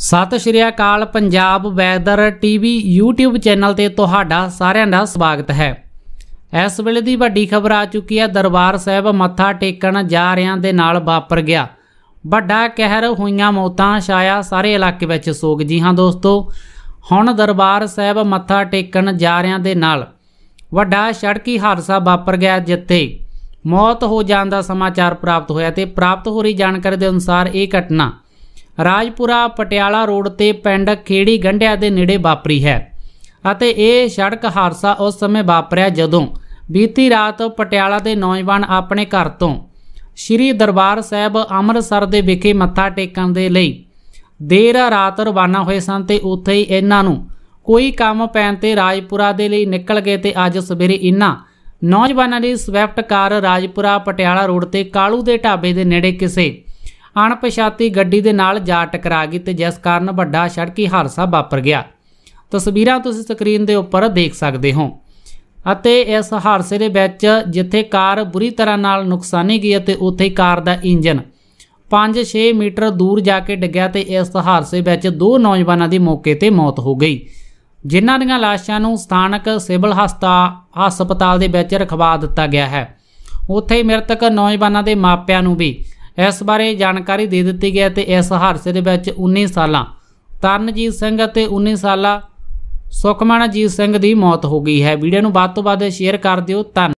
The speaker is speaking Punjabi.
ਸਤਿ ਸ਼੍ਰੀ ਅਕਾਲ Punjab weather TV YouTube channel ਤੇ ਤੁਹਾਡਾ ਸਾਰਿਆਂ ਦਾ ਸਵਾਗਤ ਹੈ ਇਸ ਵੇਲੇ ਦੀ ਵੱਡੀ ਖਬਰ ਆ ਚੁੱਕੀ ਹੈ ਦਰਬਾਰ ਸਾਹਿਬ ਮੱਥਾ ਟੇਕਣ ਜਾ ਰਿਆਂ ਦੇ ਨਾਲ ਵਾਪਰ ਗਿਆ ਵੱਡਾ ਕਹਿਰ ਹੋਈਆਂ ਮੌਤਾਂ ਛਾਇਆ ਸਾਰੇ ਇਲਾਕੇ ਵਿੱਚ ਸੋਗ ਜੀ ਹਾਂ ਦੋਸਤੋ ਹੁਣ ਦਰਬਾਰ ਸਾਹਿਬ ਮੱਥਾ ਟੇਕਣ ਜਾ ਰਿਆਂ ਦੇ ਨਾਲ ਵੱਡਾ ਸੜਕੀ ਹਾਦਸਾ ਵਾਪਰ ਗਿਆ ਜਿੱਥੇ ਮੌਤ ਹੋ ਜਾਣ ਦਾ ਸਮਾਚਾਰ ਪ੍ਰਾਪਤ ਹੋਇਆ ਤੇ ਪ੍ਰਾਪਤ ਹੋ ਰਹੀ ਜਾਣਕਾਰੀ ਦੇ ਅਨੁਸਾਰ ਇਹ ਘਟਨਾ ਰਾਜਪੁਰਾ ਪਟਿਆਲਾ ਰੋਡ ਤੇ ਪਿੰਡ ਖੇੜੀ ਗੰਢਿਆ ਦੇ ਨੇੜੇ ਵਾਪਰੀ ਹੈ ਅਤੇ ਇਹ ਸੜਕ ਹਾਦਸਾ ਉਸ ਸਮੇਂ ਵਾਪਰਿਆ ਜਦੋਂ ਬੀਤੀ ਰਾਤ ਪਟਿਆਲਾ ਦੇ ਨੌਜਵਾਨ ਆਪਣੇ ਘਰ ਤੋਂ ਸ਼੍ਰੀ ਦਰਬਾਰ ਸਾਹਿਬ ਅੰਮ੍ਰਿਤਸਰ ਦੇ ਵਿਖੇ ਮੱਥਾ ਟੇਕਣ ਦੇ ਲਈ ਦੇਰ ਰਾਤ ਰਵਾਨਾ ਹੋਏ ਸਨ ਤੇ ਉੱਥੇ ਹੀ ਇਹਨਾਂ ਨੂੰ ਕੋਈ ਕੰਮ ਪੈਣ ਤੇ ਰਾਜਪੁਰਾ ਦੇ ਲਈ ਨਿਕਲ ਗਏ ਤੇ ਅੱਜ ਸਵੇਰੇ ਇਹਨਾਂ ਨੌਜਵਾਨਾਂ ਦੀ swift car Rajpura Patiala road ਤੇ ਕਾਲੂ ਦੇ ਢਾਬੇ ਦੇ ਨੇੜੇ ਕਿਸੇ ਅਣਪਛਾਤੀ ਗੱਡੀ ਦੇ ਨਾਲ ਜਾ ਟਕਰਾ ਗਈ ਤੇ ਜਿਸ ਕਾਰਨ ਵੱਡਾ ਸੜਕੀ ਹਾਦਸਾ ਵਾਪਰ ਗਿਆ ਤਸਵੀਰਾਂ ਤੁਸੀਂ ਸਕਰੀਨ ਦੇ ਉੱਪਰ ਦੇਖ ਸਕਦੇ ਹੋ ਅਤੇ ਇਸ ਹਾਦਸੇ ਦੇ ਵਿੱਚ ਜਿੱਥੇ ਕਾਰ ਬੁਰੀ ਤਰ੍ਹਾਂ ਨਾਲ ਨੁਕਸਾਨੀ ਗਈ ਅਤੇ ਉੱਥੇ ਕਾਰ ਦਾ ਇੰਜਨ 5-6 ਮੀਟਰ ਦੂਰ ਜਾ ਕੇ ਡਿੱਗਿਆ ਤੇ ਇਸ ਹਾਦਸੇ ਵਿੱਚ ਦੋ ਨੌਜਵਾਨਾਂ ਦੀ ਮੌਕੇ ਤੇ ਮੌਤ ਹੋ ਗਈ ਜਿਨ੍ਹਾਂ ਦੀਆਂ ਲਾਸ਼ਾਂ ਨੂੰ ਸਥਾਨਕ ਸਿਵਲ ਹਸਤਾ ਹਸਪਤਾਲ ਦੇ ਵਿੱਚ ਰਖਵਾ ਦਿੱਤਾ ਗਿਆ ਹੈ ਉੱਥੇ ਮ੍ਰਿਤਕ ਨੌਜਵਾਨਾਂ ਦੇ ਮਾਪਿਆਂ ਨੂੰ ਵੀ ਇਸ ਬਾਰੇ ਜਾਣਕਾਰੀ ਦੇ ਦਿੱਤੀ ਗਈ ਤੇ ਇਸ ਹਾਦਸੇ ਦੇ ਵਿੱਚ 19 ਸਾਲਾਂ ਤਰਨਜੀਤ ਸਿੰਘ ਅਤੇ 19 ਸਾਲਾਂ ਸੁਖਮਨਜੀਤ ਸਿੰਘ ਦੀ ਮੌਤ ਹੋ ਗਈ ਹੈ ਵੀਡੀਓ ਨੂੰ ਵੱਧ ਤੋਂ ਵੱਧ ਸ਼ੇਅਰ ਕਰ ਦਿਓ ਤਾਂ